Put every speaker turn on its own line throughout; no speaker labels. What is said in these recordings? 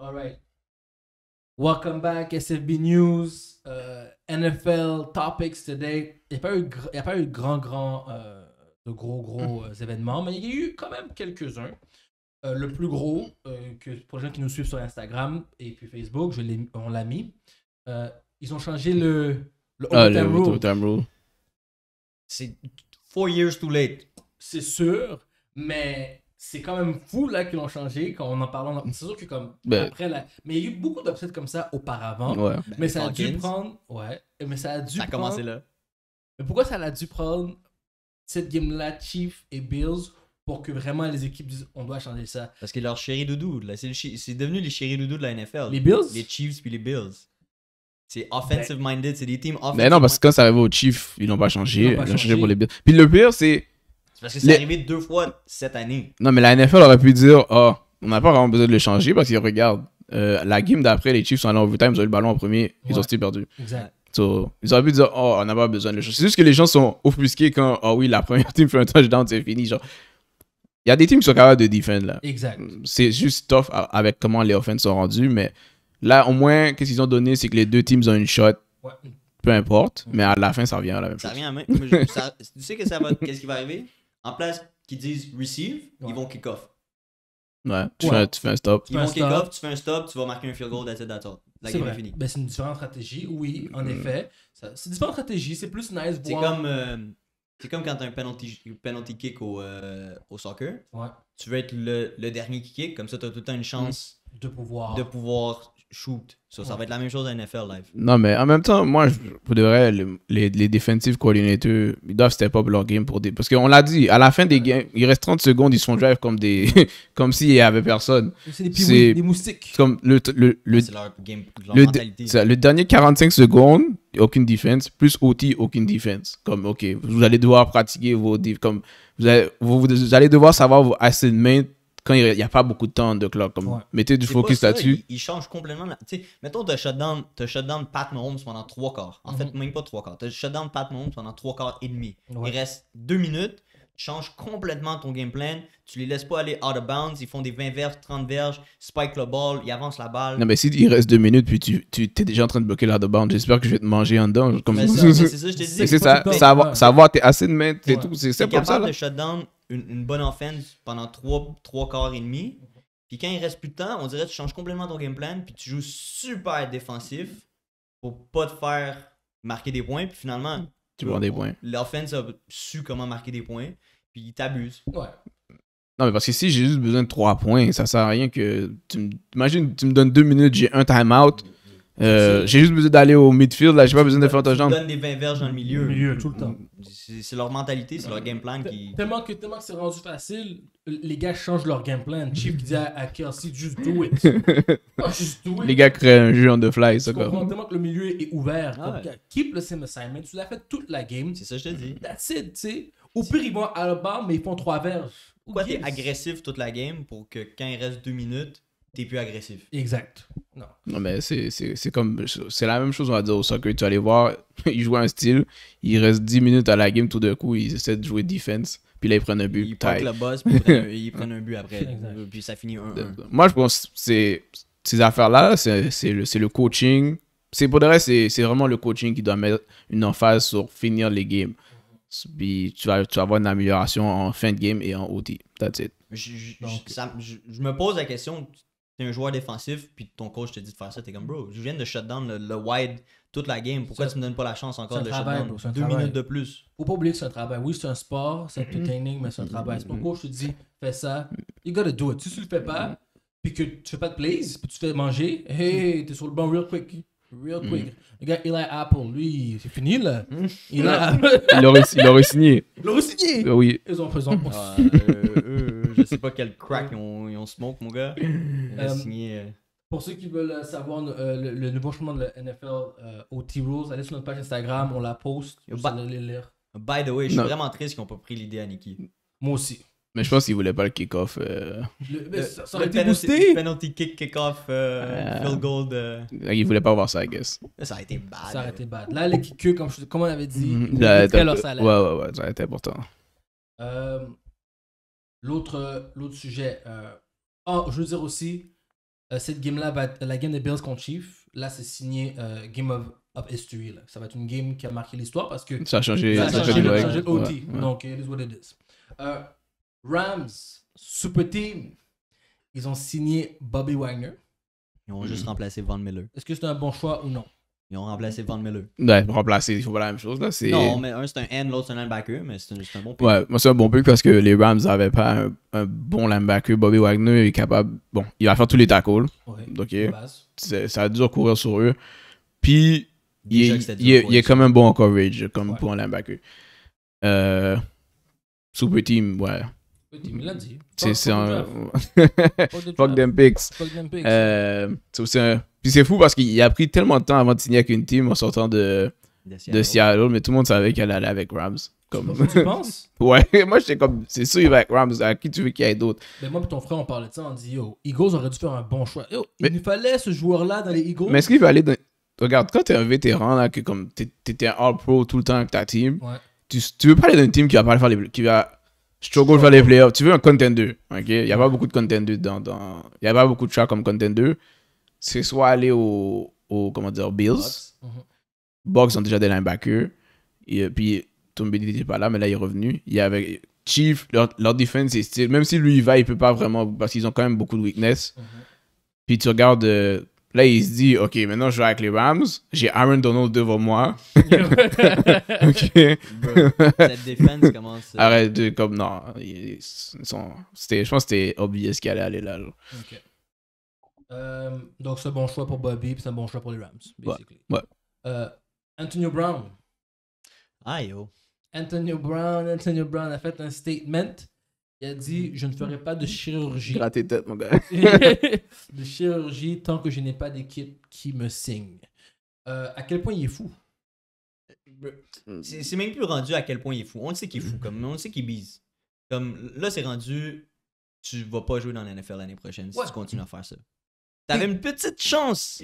All right. Welcome back, SFB News, euh, NFL Topics Today. Il n'y a pas eu, il a grand, grand, euh, de gros, gros mm. euh, événements, mais il y a eu quand même quelques-uns. le plus gros, que pour les gens qui nous suivent sur Instagram et puis Facebook, je on l'a mis. ils ont changé le, le ah, rule. C'est four years too late. C'est sûr, mais c'est quand même fou là qu'ils l'ont changé quand on en parle c'est sûr que comme ben. après mais il y a eu beaucoup d'obstacles comme ça auparavant ben, mais ça a dû prendre ouais mais ça a dû ça a commencé là mais pourquoi ça a dû prendre cette game là Chiefs et Bills pour que vraiment les équipes disent on doit changer ça
parce que leur chéri doudou là c'est devenu les chéri doudou de la NFL les Bills les Chiefs puis les Bills c'est ben. offensive minded c'est des teams offensive mais non parce
que quand ça arrive aux Chiefs ils n'ont pas changé ils ont changé pour les Bills puis le pire c'est c'est parce que c'est arrivé
deux fois cette année.
Non, mais la NFL aurait pu dire Ah, oh, on n'a pas vraiment besoin de le changer parce qu'ils regardent. Euh, la game d'après, les Chiefs sont allés en overtime, ils ont eu le ballon en premier, ils ont été perdu. Exact. ils auraient pu dire Oh, on n'a pas besoin de le changer. C'est juste que les gens sont offusqués quand Ah oh, oui, la première team fait un touchdown, c'est fini. Genre, il y a des teams qui sont capables de défendre là. Exact. C'est juste tough avec comment les offenses sont rendues, mais là, au moins, qu'est-ce qu'ils ont donné, c'est que les deux teams ont une shot. Ouais. Peu importe, mais à la fin, ça revient à la même ça chose. tu sais qu'est-ce
qui va arriver en place qu'ils disent receive, ils vont kick off.
Ouais, tu, Fais, tu fais, un stop. Ils vont kick
off, tu fais un stop, tu vas marquer un field goal, that's it, that's all. La game est finie.
Ben, c'est une différente stratégie, oui, en mm. effet. C'est une différente stratégie, c'est plus nice. C'est comme,
euh, c'est comme quand t'as un penalty, penalty kick au, euh, au soccer. Ouais. Tu veux être le, dernier qui kick, comme ça tu as tout le temps une mm. chance de pouvoir. De pouvoir shoot. ça va être la même chose à NFL Live.
Non, mais en même temps, moi, je, voudrais les, les defensive ils doivent step up leur game pour des. Parce qu'on l'a dit, à la fin des games, il reste 30 secondes, ils sont drive comme des. comme s'il y avait personne. C'est des, des, moustiques. Comme le, le, le, game, le, dernier 45 secondes, aucune défense, plus outils aucune défense. Comme, ok, vous allez devoir pratiquer vos. Comme, vous allez, vous, allez devoir savoir vos de main quand il n'y a pas beaucoup de temps de clock, comme, mettez du focus là-dessus.
Il, il, change complètement. La... sais, mettons, tu shutdown, as shutdown Pat Mahomes pendant trois quarts. En fait, mhm. même pas trois quarts. Tu as shutdown Pat Mahomes pendant trois quarts et demi. Il reste deux minutes. Tu changes complètement ton game plan. Tu les laisses pas aller out of bounds. Ils font des 20 verges, 30 verges. Spike le ball. Ils avancent la balle. Non, mais si il reste
deux minutes, puis tu, tu es déjà en train de bloquer l'out of bounds, j'espère que je vais te manger en dedans. Comme... Ben c'est ça, ça, je te dit. C'est ça, ça, va, ça as assez de mains, t'es tout. C'est comme ça. Là.
shutdown une, bonne offense pendant trois, trois quarts et demi. Puis quand il reste plus de temps, on dirait que tu changes complètement ton game plan, puis tu joues super défensif pour pas te faire marquer des points. Puis finalement, tu prends des points. L'offense a su comment marquer des points, puis il t'abuse.
Ouais.
Non, mais parce que si j'ai juste besoin de trois points, ça sert à rien que tu imagines tu me donnes deux minutes, j'ai un timeout. Euh, j'ai juste besoin d'aller au midfield, là, j'ai pas besoin de faire ta jambe Ils donnent
des 20 verges dans le milieu. tout le temps. C'est leur mentalité, c'est leur game plan qui.
Tellement que, tellement c'est rendu facile, les gars changent leur game plan. Chip dit à, Kelsey, ah, just do
it. Les gars créent un jeu en deux fly, ça quoi.
Tellement que le milieu est ouvert. Ah keep le same assignment, tu l'as fait toute la game. C'est ça, je te dis. That's it, tu sais. Au pire, ils vont à la barre, mais ils font trois
verges. Pourquoi t'es agressif toute la game pour que quand il reste deux minutes, t'es plus agressif. Exact.
Non. Non, mais c'est comme. C'est la même chose, on va dire, au soccer. Tu vas voir, ils jouent un style, il reste 10 minutes à la game, tout d'un coup, ils essaient de jouer defense, puis là, ils prennent un but. Ils prennent puis un but après. Puis ça finit 1 Moi, je pense que ces affaires-là, c'est le, le coaching. C'est pour le c'est vraiment le coaching qui doit mettre une emphase sur finir les games. Puis tu vas, tu avoir une amélioration en fin de game et en OT. That's it.
je me pose la question, t'es un joueur défensif, puis ton coach te dit de faire ça, t'es comme bro, je viens de shutdown le, le wide toute la game, pourquoi tu me donnes pas la chance encore de travail, shutdown deux minutes
de plus? Faut pas oublier que c'est un travail. Oui, c'est un sport, c'est entertaining, mm-hmm. mais c'est un travail. mon mm-hmm. coach je te dit « fais ça, you gotta do it. Si tu le fais pas, mm-hmm. puis que tu fais pas de plays, puis tu te fais manger, hey, t'es sur le banc real quick. Real quick. Le gars, Eli Apple, lui, c'est fini là. Eli Apple. il l'aurait signé. Il l'aurait signé. Oui. Ils ont fait ah, son. Euh,
euh, euh je sais pas quel crack ils ont, ils smoke, mon gars. Euh, signé. Euh,
pour ceux qui veulent euh, savoir le, le, nouveau chemin de la NFL euh, T Rules, allez sur notre page Instagram, on la poste. Vous allez lire. By the way,
je suis vraiment triste qu'ils n'ont pas pris l'idée à Nikki.
Moi aussi. Mais je pense qu'ils voulaient pas le kick-off. Ça, aurait été boosté.
Penalty kick, kick-off, euh,
Gold. field
goal. Ils voulaient pas avoir ça, I guess.
Ça aurait été bad. Ça aurait été bad. Là, les kick comme, comme on avait dit, mm leur salaire. Ouais,
ouais, ouais, ça aurait été important.
Euh, l'autre sujet, euh, oh, je veux dire aussi, euh, cette game-là la game des Bills contre Chief, Là, c'est signé Game of, of History. Ça va être une game qui a marqué l'histoire parce que. Ça a changé, ça a changé, ça a changé OT. Donc, it is what Rams, Super Team, ils ont signé Bobby Wagner. Ils ont juste mhm. remplacé Van Miller. Est-ce que c'est un bon choix ou non ils ont remplacé Von Miller.
Ouais, remplacé, c'est pas la même chose. Là. Non,
mais un c'est un end, l'autre c'est un linebacker, mais c'est un, un bon pick. Ouais, moi c'est un bon pick parce que les
Rams avaient pas un, bon linebacker. Bobby Wagner est capable. Bon, il va faire tous les tackles. donc ça a dur courir sur eux. Puis il, est, il, est, quand même bon en coverage, comme pour un linebacker. Euh, super team, ouais. C'est un. Fuck them picks. Euh, c'est aussi un puis c'est fou parce qu'il a pris tellement de temps avant de signer avec une team en sortant de, de, Seattle. mais tout le monde savait qu'elle allait avec Rams. Comme... Tu penses? ouais, moi j'étais comme, c'est sûr, il va avec Rams, à qui tu veux qu'il y ait d'autres?
Mais ben, moi, et ton frère, on parlait de ça, on dit, yo, Eagles aurait dû faire un bon choix. Yo, il nous fallait ce joueur-là dans les Eagles. Mais est-ce qu'il
aller Dans... Regarde, quand t'es un vétéran, là, que comme un all-pro tout le temps avec ta team, tu, tu, veux pas aller dans une team qui va pas faire les. Qui va... Struggle faire les playoffs. Tu veux un contender, ok? Il n'y a pas beaucoup de contenders dans. Il n'y a pas beaucoup de choix comme contender c'est soit aller au, comment dire, Bills. Mm-hmm. Box. ont déjà des linebackers. Et euh, puis, Tom Brady n'était pas là, mais là, il est revenu. Il y avait Chief, leur, leur defense est Même si lui, il va, il peut pas vraiment, parce qu'ils ont quand même beaucoup de weakness. Mm-hmm. Puis tu regardes, euh, là, il se dit, OK, maintenant, je vais avec les Rams. J'ai Aaron Donald devant moi. OK. cette défense commence... Euh, Arrête, de, comme, non. Ils je pense que c'était obvious qu'il allait aller là. OK. Euh,
donc, c'est un bon choix pour Bobby, puis c'est un bon choix pour les Rams, basically. Ouais. Euh, Antonio Brown. Ah, Antonio Brown, Antonio Brown a fait un statement. Il a dit Je ne ferai pas de chirurgie. Raté tête, mon gars. de chirurgie tant que je n'ai pas d'équipe qui me signe. Euh, à quel point il est fou
mm. C'est même plus rendu à quel point il est fou. On sait qu'il est fou, comme on sait qu'il bise. Comme là, c'est rendu Tu vas pas jouer dans la NFL l'année prochaine si tu continues à faire ça. T'avais une petite chance.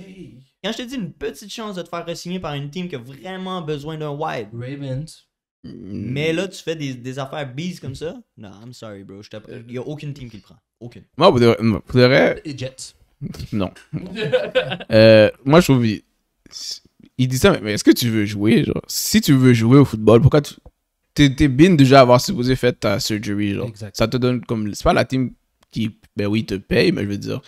Quand je te dis une petite chance de te faire re-signer par une team qui a vraiment besoin d'un wide. Ravens. Mais là, tu fais des, affaires bises comme ça. Non, I'm sorry, bro. Il n'y a aucune team qui le prend. Aucune. Moi, vous devrez. Jets. Non.
Euh, moi, je trouve. Il, dit ça, mais est-ce que tu veux jouer, genre Si tu veux jouer au football, pourquoi tu. T'es bien déjà avoir supposé faire ta surgery, genre. Ça te donne comme. C'est pas la team qui. Ben oui, te paye, mais je veux dire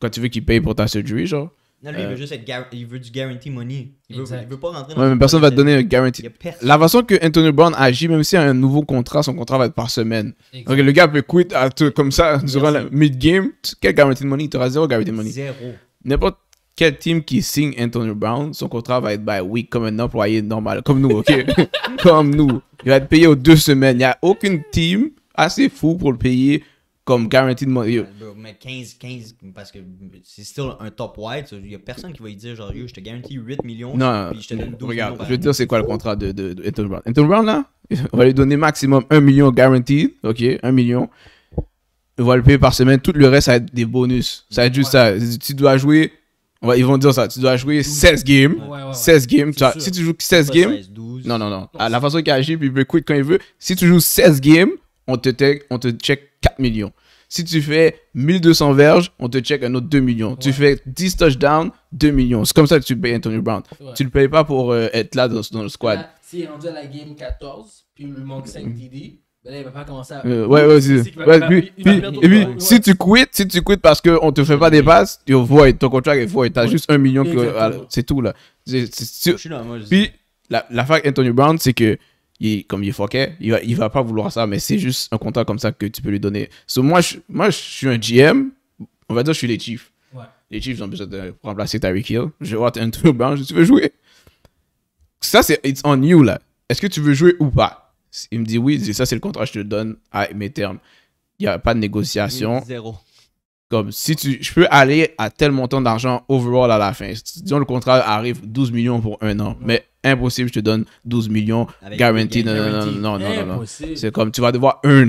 quand tu veux qu'il paye pour ta surgery, genre. Non, lui, il veut euh, juste
être. Il veut du guarantee money. Il veut, il veut pas rentrer dans. Ouais, mais personne va te donner un guarantee.
La façon que Anthony Brown agit, même s'il a un nouveau contrat, son contrat va être par semaine. Donc le gars peut quitter à comme ça durant le la mid-game. Quel guarantee money Tu t'aura zéro guarantee money. Zéro. N'importe quel team qui signe Anthony Brown, son contrat va être by week comme un employé normal, comme nous, ok? comme nous. Il va être payé aux deux semaines. Il n'y a aucune team assez fou pour le payer comme guaranteed money.
15, 15, parce que c'est still un top white, Il n'y a personne qui va lui dire, genre, je te garantis 8 millions. Non, puis je te donne 12 regarde, Je vais te dire, c'est quoi le
contrat de, de, là, on va lui donner maximum 1 million guaranteed. OK, 1 million. On va le payer par semaine. Tout le reste, ça va être des bonus. Ça va être juste ça. Tu dois jouer. ils vont dire ça. Tu dois jouer 16 games. 16 games. si tu joues 16 games. 16, 12, non, non, non. À la façon qu'il agit, puis il peut quitter quand il veut. Si tu joues 16 games on te, on te check 4 millions. Si tu fais 1200 verges, on te check un autre 2 millions. Tu fais 10 touchdowns, 2 millions. C'est comme ça que tu payes Anthony Brown. Tu Tu le payes pas pour euh, être là dans, dans le squad.
si il est rendu à la game 14, puis il lui manque 5 TD, il ne il va pas commencer à. Euh, ouais, ouais, ouais puis, et puis,
si tu quittes, si tu quittes parce qu'on te fait pas des mm. passes, tu ton contrat est void. as juste 1 million, c'est tout là. Là, moi, puis, la la, Anthony Brown, c'est que il, comme il faut il va, il va pas vouloir ça, mais c'est juste un contrat comme ça que tu peux lui donner. moi, je, moi, je suis un GM, on va dire que je suis les Chiefs. Les Chiefs ont besoin de remplacer Tyreek Hill. Je vois, t'es un trou tu veux jouer. Ça, c'est it's on you, là. Est-ce que tu veux jouer ou pas Il me dit oui, ça, c'est le contrat, que je te donne à mes termes. Il n'y a pas de négociation. Zéro. Comme si tu, je peux aller à tel montant d'argent overall à la fin. Disons le contrat arrive 12 millions pour un an, mais impossible, je te donne 12 millions garantie. Non, non, non, non, non, C'est comme tu vas devoir un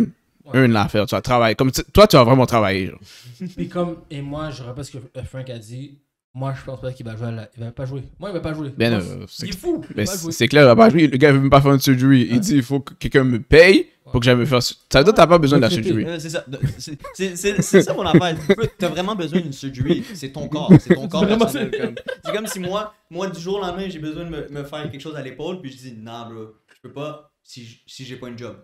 une l'affaire, tu vas travailler. Comme toi, tu vas vraiment travailler.
Puis comme, et moi, je rappelle ce que Frank a dit, moi, je pense pas qu'il va jouer. Là. Il va pas jouer. Moi, il va pas jouer. Ben, euh, c'est il est fou. Ben, c'est clair, il va pas
jouer. Le gars, il veut même pas faire une surgery. Il dit il faut que quelqu'un me paye pour que j'avais fait ça. Ça veut dire que t'as pas besoin de la surgery. Euh, c'est ça. C'est- ça mon affaire. Tu T'as vraiment besoin d'une surgery. C'est ton corps. C'est ton corps personnel. C'est
comme si moi, moi du jour au lendemain, j'ai besoin de me, faire quelque chose à l'épaule, puis je dis non, bro, je peux pas si si j'ai pas un job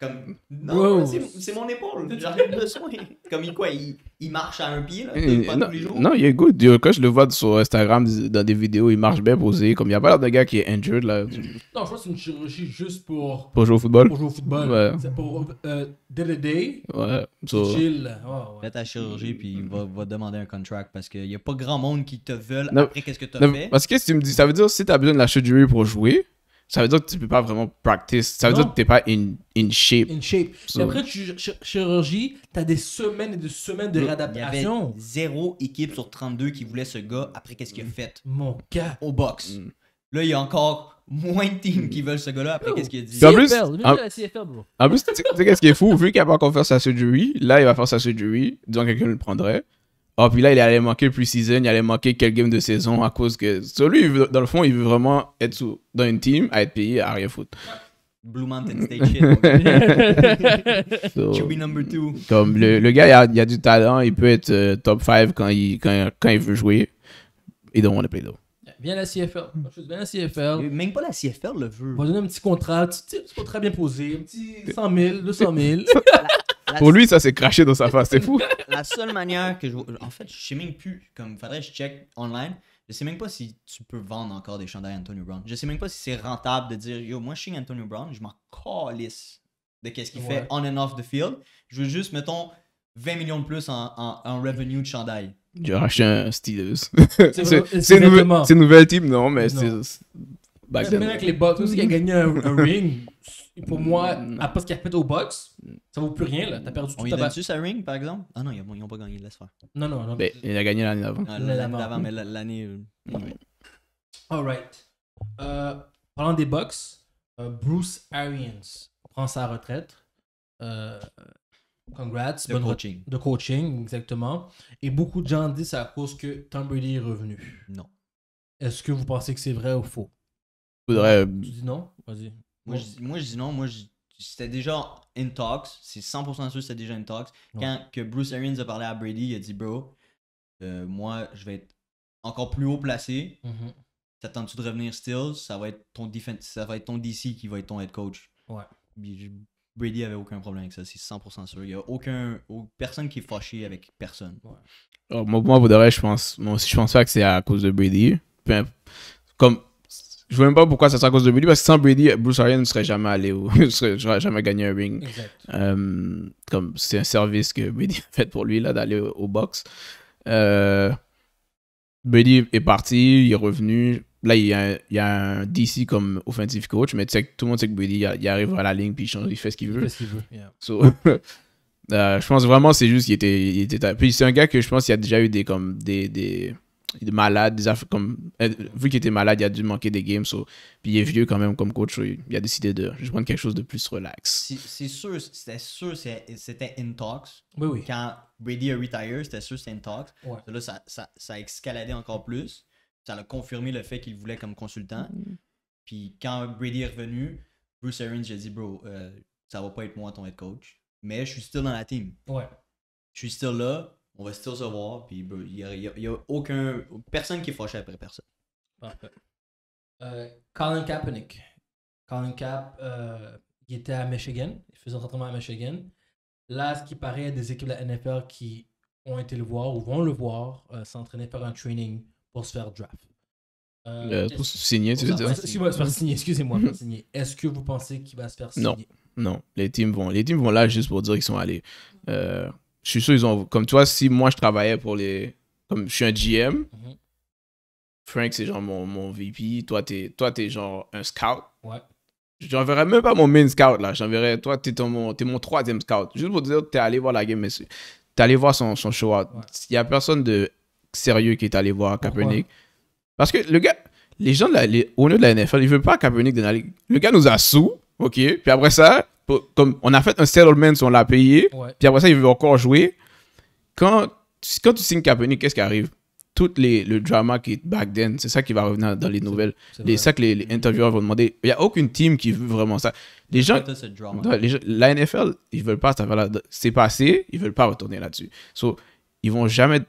comme non c'est mon épaule j'arrive de soin comme il quoi il, marche à un pied là, pas non, tous les jours non il
est good quand je le vois sur Instagram dans des vidéos il marche bien posé comme il n'y a pas l'air de gars qui est injured là non je
pense que c'est une chirurgie juste pour pour jouer au football pour jouer au football c'est pour euh, day to day
ouais so...
chill fais ta chirurgie puis va, va demander un contract parce qu'il n'y a pas grand monde qui te veulent après qu'est-ce que tu as fait parce que si tu me dis
ça veut dire si tu as besoin de la chirurgie pour jouer ça veut dire que tu peux pas vraiment practice. Ça veut dire que tu n'es pas in, shape. In shape. So. Et après,
tu, as des semaines et des semaines de réadaptation. Il zéro équipe sur 32 qui
voulait ce gars après qu'est-ce qu'il a mm. fait. Mon gars. Au box. Mm. Là, il y a encore moins de teams mm. qui veulent ce gars-là après qu'est-ce qu'il a dit. En plus, en, plus,
tu sais qu'est-ce qui est fou? Vu qu'il n'a pas encore fait sa surgery, là, il va faire sa surgery. Disons que quelqu'un le prendrait oh, puis là, il allait manquer pre-season, il allait manquer quelques games de saison à cause que. celui lui, dans le fond, il veut vraiment être dans une team, à être payé, à rien foutre.
Blue Mountain State shit. QB number
2. Comme le, gars, il a, du talent, il peut être euh, top 5 quand il, quand, il veut jouer. Et donc, on a play though. Viens à la CFL.
Viens à la CFL. Même pas la CFL le veut. On va donner un petit contrat, un petit, très bien posé, un petit 100 000, 200 000.
Pour lui, ça
s'est craché dans sa face, c'est fou.
La seule manière que je. En fait, je sais même plus. Comme faudrait que je check online. Je sais même pas si tu peux vendre encore des chandails Antonio Brown. Je sais même pas si c'est rentable de dire Yo, moi je suis Antonio Brown, je m'en calisse de qu'est-ce qu'il fait on and off the field. Je veux juste, mettons, 20 millions de plus en, en, revenue de chandail. J'ai racheté un Steelers.
C'est une nouvelle team, non, mais c'est. C'est
avec avec les Bucks, qui a gagné un ring, pour moi, après ce qu'il a fait au box, ça vaut plus rien. là. T'as
perdu tout ta donne Ring, par exemple Ah non, ils n'ont pas gagné, laisse faire. Non, non, non. Ben, il a gagné l'année d'avant. Ah, l'année d'avant. mais
l'année. Euh, All right. Alright. Euh, parlant des box, euh, Bruce Arians prend sa retraite. congrats. De coaching. de coaching, exactement. Et beaucoup de gens disent à cause que Tom Brady est revenu. Non. Est-ce que vous pensez que c'est vrai ou faux?
Je Tu dis
non?
Vas-y. Moi,
je, dis non. Moi, c'était déjà in talks. C'est 100% sûr que c'était déjà in talks. Quand que Bruce Arians a parlé à Brady, il a dit Bro, euh, moi, je vais être encore plus haut placé. Mm-hmm. T'attends-tu de revenir still Ça va, être ton ça va être ton DC qui va être ton head coach. Brady avait aucun problème avec ça, c'est 100% sûr. Il n'y a aucun, personne qui est fâché avec personne. Oh, moi,
je pense, moi je pense pas que c'est à cause de Brady. Comme, je vois même pas pourquoi ça sera à cause de Brady, parce que sans Brady, Bruce Arians ne serait jamais allé ou ne serait, jamais gagné un ring. Euh, comme c'est un service que Brady a fait pour lui là d'aller au, box. Euh, Brady est parti, il est revenu. Là, il y, a, il y a un DC comme offensive coach, mais tout le monde sait que Brady, il, arrive à la ligne puis il, change, il fait ce qu'il veut. Euh, je pense vraiment c'est juste qu'il était, il était. Puis c'est un gars que je pense qu'il a déjà eu des comme des, des il est malade, des comme. Euh, vu qu'il était malade, il a dû manquer des games. puis il est vieux quand même comme coach. il a décidé de prendre quelque chose de plus relax.
C'est sûr, c'était sûr, c'était in Quand Brady a retire, c'était sûr, c'était intox Là, ça, ça, ça, a escaladé encore plus. Ça a confirmé le fait qu'il voulait comme consultant. Mm. Puis quand Brady est revenu, Bruce Arians, j'ai dit, bro, euh, ça va pas être moi ton head coach. Mais je suis still dans la team. Ouais. Je suis still là on va se dire voir, puis ben, il n'y a, a, aucun. Personne qui est après personne.
Parfait. Euh, Colin Kaepernick. Colin Cap euh, il était à Michigan. Il faisait un entraînement à Michigan. Là, ce qui paraît, il y a des équipes de la NFL qui ont été le voir ou vont le voir euh, s'entraîner, faire un training pour se faire draft. pour se signer, tu veux dire Excusez-moi, se faire signer, excusez-moi, signer. Est-ce que vous pensez qu'il va se faire signer Non,
non. Les teams vont, les teams vont là juste pour dire qu'ils sont allés. Euh, je suis sûr, ils ont. Comme toi, si moi je travaillais pour les. Comme je suis un GM, mhm. Frank, c'est genre mon, mon VP, toi, t'es, toi, t'es genre un scout. Ouais. J'enverrais même pas mon main scout là. J'enverrais, toi, t'es, mon, mon troisième scout. Juste pour te dire, t'es allé voir la game, mais t'es allé voir son, son show out. Il y a personne de sérieux qui est allé voir Kaepernick. Parce que le gars, les gens, de la, les de la NFL, ils veulent pas Kaepernick dans la ligue. Le gars nous a sous, ok? Puis après ça, comme on a fait un settlement, on l'a payé, puis après ça, il veut encore jouer. Quand, quand tu signes Kaepernick, qu'est-ce qui arrive Tout les, le drama qui est back then, c'est ça qui va revenir dans les nouvelles. C'est ça que les, intervieweurs vont demander. Il n'y a aucune team qui veut vraiment ça. Les gens, la NFL, ils veulent pas C'est passé, ils veulent pas retourner là-dessus. So, ils vont jamais.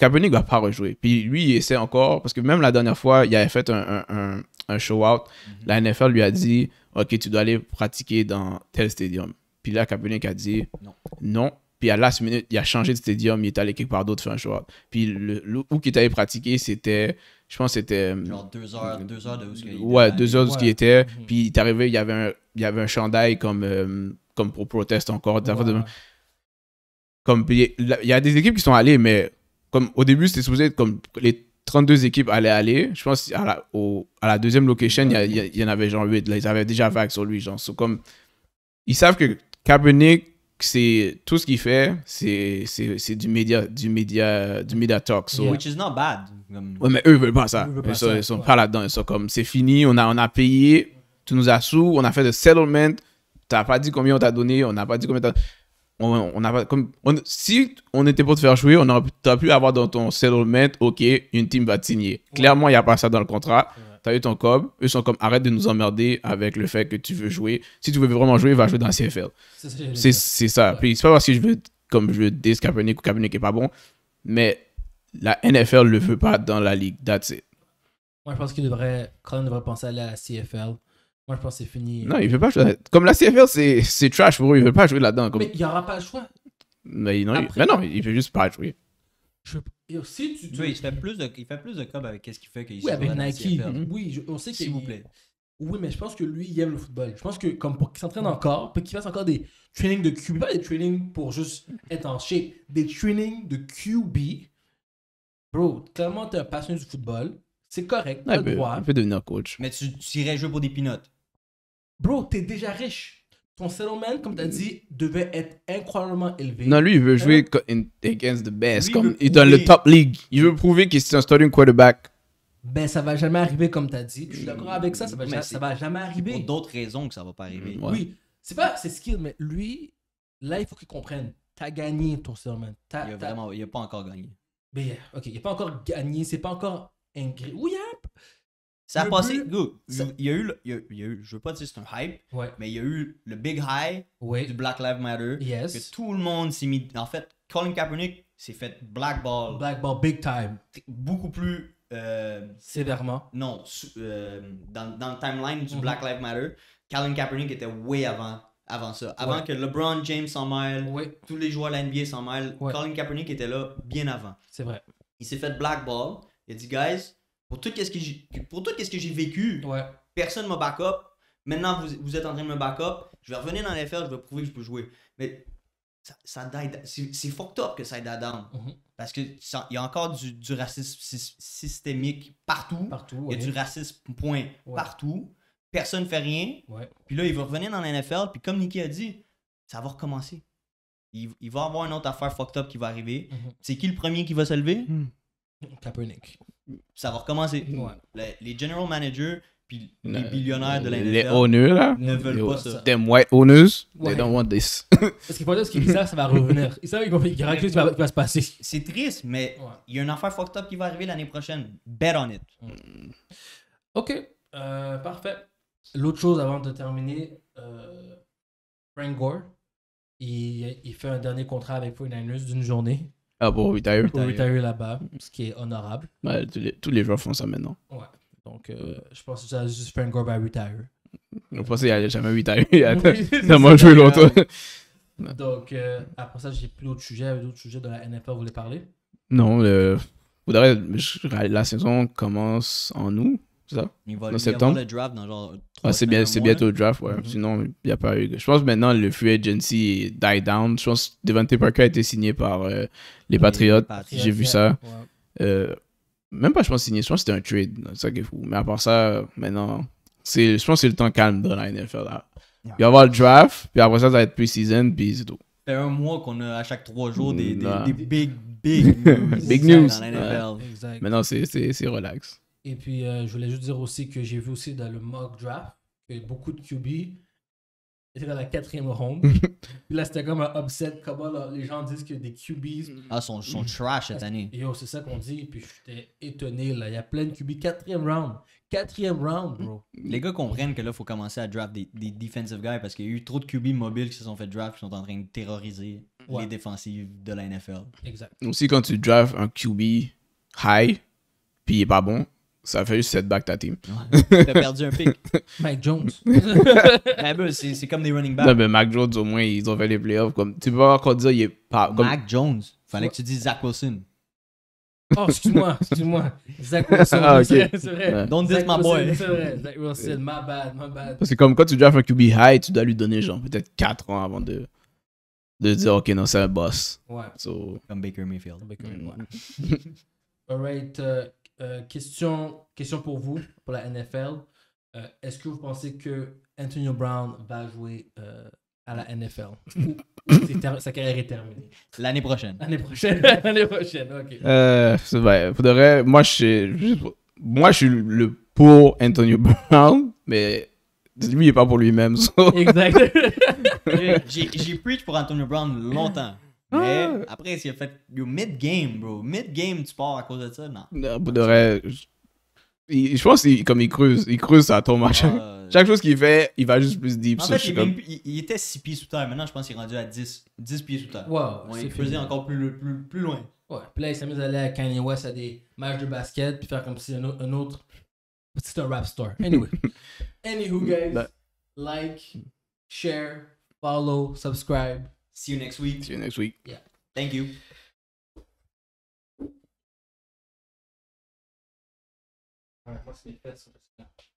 ne va pas rejouer. Puis lui, il essaie encore, parce que même la dernière fois, il avait fait un, un, show-out. Mm-hmm. La NFL lui a dit OK, tu dois aller pratiquer dans tel stadium. Puis là, Kaepernick a dit non. non. Puis à la minute, il a changé de stadium, il est allé quelque part d'autre faire un choix. Puis le, le où allé pratiquer, c'était, je pense, c'était. Euh, Genre
deux heures, deux heures de où était. Ouais, deux heures de ce il était.
Puis il est arrivé, il y avait un, il y avait un chandail comme, euh, comme pour protester encore. De, comme, il y a des équipes qui sont allées, mais comme au début, c'était supposé être comme les 32 équipes allaient aller. Je pense à la, deuxième location, il y, en avait genre 8. ils avaient déjà mm. vague sur lui. Genre, comme, ils savent que Kaepernick, c'est tout ce qu'il fait, c'est du média du du media talk. So. Which is not bad. Ouais, mais eux veulent pas ça. Ils, ne sont, pas là-dedans. Ils sont comme c'est fini. On a payé. Tu nous as sous. On a fait le settlement. tu T'as pas dit combien on t'a donné. On n'a pas dit combien on, on a, comme, si on était pour te faire jouer, on aurait pu avoir dans ton settlement, ok, une team va te signer. Clairement, il n'y a pas ça dans le contrat. Tu as eu ton com, eux sont comme arrête de nous emmerder avec le fait que tu veux jouer. Si tu veux vraiment jouer, va jouer dans la CFL. C'est ça. Puis c'est pas parce que je veux, comme je veux dis Kaepernick ou Kaepernick est pas bon, mais la NFL le veut pas dans la ligue. That's it.
Moi, je pense qu'il devrait, quand même devrait penser à la CFL, moi, je pense que c'est fini. Non, il ne veut pas jouer.
Comme la CFL, c'est trash pour eux. Il veut pas jouer là-dedans. Mais
il n'y aura pas le choix.
Mais non, il... Mais veut juste pas jouer.
Je... Si tu, tu... Oui, il fait plus
de, il fait plus de com avec ce qu'il fait qu'il mhm. oui, avec Nike.
Oui, on sait qu'il vous plaît. Oui, mais je pense que lui, il aime le football. Je pense que comme pour qu'il s'entraîne encore, pour qu'il fasse encore des trainings de QB, pas des trainings pour juste être en shape, des trainings de QB. Bro, clairement, t'es un passionné du football. C'est correct, tu ouais,
Il devenir coach. Mais tu, tu irais jouer pour des pinotes.
Bro, t'es déjà riche. Ton settlement, comme t'as dit, devait être incroyablement élevé. Non,
lui, il veut jouer hein? in- against the best. comme, il est dans le top league. Il veut prouver qu'il est un starting quarterback.
Ben, ça va jamais arriver, comme t'as dit. Je suis d'accord avec ça, ça va, va jamais arriver. Pour d'autres raisons que ça va pas arriver. Mm, oui, c'est pas c'est skill, mais lui, là, il faut qu'il comprenne. T'as gagné ton settlement. Il a vraiment, il a pas encore gagné. Ben, ok, il a pas encore gagné, c'est pas encore ingré. Oui, hein, ça a passé. Il,
y a eu le... il, y a, eu, je veux pas dire c'est un hype, mais il y a eu le big high du Black Lives Matter. Que tout le monde s'est mis. En fait, Colin Kaepernick s'est fait blackball.
Blackball big time.
Beaucoup plus. Euh... Sévèrement. Non, euh, dans, dans, le timeline du mhm. Black Lives Matter, Colin Kaepernick était way avant, avant ça. Avant que LeBron James s'en mêle, tous les joueurs de la NBA s'en mêlent, Colin Kaepernick était là bien avant. C'est vrai. Il s'est fait blackball. Il a dit, guys, pour tout ce que j'ai, pour tout ce que j'ai vécu, personne m'a back-up. Maintenant, vous, vous, êtes en train de me back-up, Je vais revenir dans l'FL, je vais prouver que je peux jouer. Mais ça, c'est fucked up que ça aide à down. Mhm. Parce qu'il y a encore du, racisme systémique partout. Il y a du racisme, point, partout. Personne ne fait rien. Puis là, il va revenir dans l'NFL, NFL. Puis comme Nicky a dit, ça va recommencer. Il, il va avoir une autre affaire fucked up qui va arriver. Mhm. C'est qui le premier qui va se lever? Hmm. Kaepernick. Ça va recommencer. Les, general managers puis les billionnaires de l'industrie Les Ne veulent pas ça. Them white owners, they don't want this. Parce qu'ils savent ça va revenir. Ils savent qu'il va se passer. C'est triste, mais il y a une affaire fucked up qui va arriver
l'année prochaine. Bet on it. Mm. Ok, euh, parfait. L'autre chose avant de terminer, euh, Frank Gore, il, il, fait un dernier contrat avec 49ers d'une journée. Ah, bon, 8 à Pour retire là-bas, ce qui est honorable.
tous, les, joueurs font ça maintenant. Ouais.
Donc, euh, je pense que tu as juste fait un go by retire.
Je pensais qu'il n'y allait jamais 8 Il a moins joué longtemps. Euh,
donc, euh, après ça, j'ai plus d'autres sujets. D'autres sujets de la NFL, vous voulez parler
Non, le... la saison commence en août. C'est ça? Il va septembre. le draft dans genre. Ah, c'est bien, bientôt le draft, ouais. Mhm. Sinon, il n'y a pas eu. Je pense maintenant, le free agency die down. Je pense que Devante Parker a été signé par euh, les, Patriots. J'ai vu ça. Euh, même pas, je pense, signé. Je pense que c'était un trade. ça qui est fou. Mais à part ça, maintenant, je pense que c'est le temps calme dans la NFL. Là. Il va y avoir le draft, puis après ça, ça va être pré season puis c'est tout.
C'est un mois qu'on a à chaque trois jours des, des, big, big news. big news. Maintenant,
c'est relax.
Et puis, euh, je voulais juste dire aussi que j'ai vu aussi dans le mock draft que beaucoup de QB étaient dans la quatrième round puis là, c'était comme un upset. Comment les gens disent que des QBs. Ah, sont, sont trash cette année. Yo, c'est ça qu'on dit. Puis j'étais étonné. là. Il y a plein de QB. Quatrième round. Quatrième round, bro.
Les gars comprennent que là, il faut commencer à draft des, defensive guys parce qu'il y a eu trop de QB mobiles qui se sont fait draft qui sont en train de terroriser les défensives de la NFL. Exact.
Aussi, quand tu drafts un QB high, puis il est pas bon ça a juste setback ta team. Ouais. T'as perdu un pick. Mac Jones. c'est comme des running backs. Non, mais Mac Jones, au moins, ils ont fait les playoffs. Comme, tu peux pas encore dire, il est pas. Comme... Mac Jones. Fallait que tu
dises Zach Wilson.
Oh, excuse-moi, excuse-moi. Zach Wilson, ah, okay. c'est vrai. Don't diss my boy. C'est vrai, Zach Wilson, my bad, my bad.
Parce que comme quand tu drafts un QB high, tu dois lui donner genre peut-être 4 ans avant de, de dire, OK, non, c'est un boss.
Ouais. So... Comme Baker Mayfield. Baker, mm. Mayfield
All right. Euh, euh, question, question pour vous, pour la NFL. Euh, est-ce que vous pensez que Antonio Brown va jouer euh, à la NFL Sa carrière est terminée. L'année prochaine. L'année prochaine. L'année prochaine, ok.
Vrai. moi, je suis, moi, je suis le pour Antonio Brown, mais lui, il est pas pour lui-même. Exact. J'ai preach pour Antonio Brown longtemps. Ah. Mais après, s'il a fait mid-game, bro.
Mid-game, tu pars à cause de ça, non. non
pour de vrai, je, pense qu'il comme il creuse, il creuse ça tombe à ah, chaque, euh, chaque chose qu'il fait, il va juste plus deep. En fait,
il, était 6 pieds sous terre, maintenant je pense qu'il est rendu à 10, 10 pieds sous
terre. Wow, ouais, il faisait encore plus, plus, plus loin. Ouais, puis là, il s'amuse à aller à Kanye West à des matchs de basket, puis faire comme si un, un autre. C'est un rap star. Anyway. Anywho, guys, bah. like, share, follow, subscribe. See you next week. See you next week. Yeah. Thank you. All right, let's see.